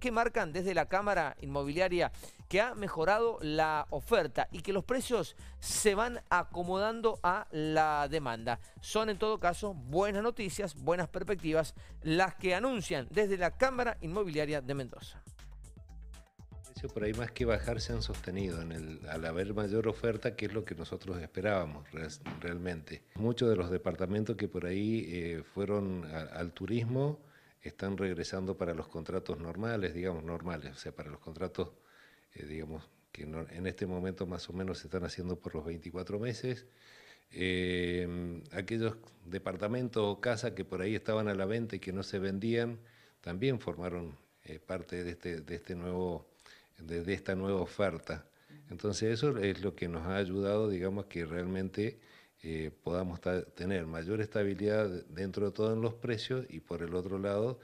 Qué marcan desde la Cámara Inmobiliaria que ha mejorado la oferta y que los precios se van acomodando a la demanda. Son en todo caso buenas noticias, buenas perspectivas las que anuncian desde la Cámara Inmobiliaria de Mendoza. Precios por ahí más que bajar se han sostenido en el, al haber mayor oferta, que es lo que nosotros esperábamos realmente. Muchos de los departamentos que por ahí eh, fueron al turismo, están regresando para los contratos normales, digamos, normales, o sea, para los contratos, eh, digamos, que en este momento más o menos se están haciendo por los 24 meses. Eh, aquellos departamentos o casas que por ahí estaban a la venta y que no se vendían, también formaron eh, parte de, este, de, este nuevo, de esta nueva oferta. Entonces eso es lo que nos ha ayudado, digamos, que realmente eh, podamos tener mayor estabilidad dentro de todo en los precios y por el otro lado,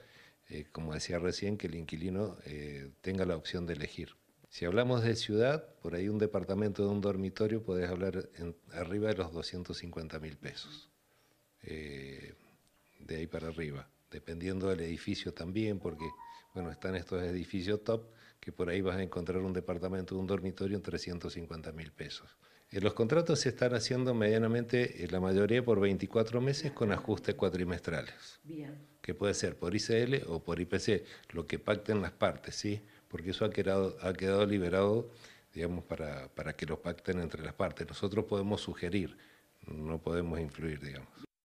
eh, como decía recién, que el inquilino eh, tenga la opción de elegir. Si hablamos de ciudad, por ahí un departamento de un dormitorio podés hablar arriba de los 250 mil pesos, de ahí para arriba, dependiendo del edificio también, porque bueno, están estos edificios top que por ahí vas a encontrar un departamento de un dormitorio en 350 mil pesos. Eh, los contratos se están haciendo medianamente, eh, la mayoría por 24 meses con ajustes cuatrimestrales. Bien. Que puede ser por ICL o por IPC, lo que pacten las partes, ¿sí? Porque eso ha quedado, ha quedado liberado, digamos, para, para que lo pacten entre las partes. Nosotros podemos sugerir, no podemos influir, digamos.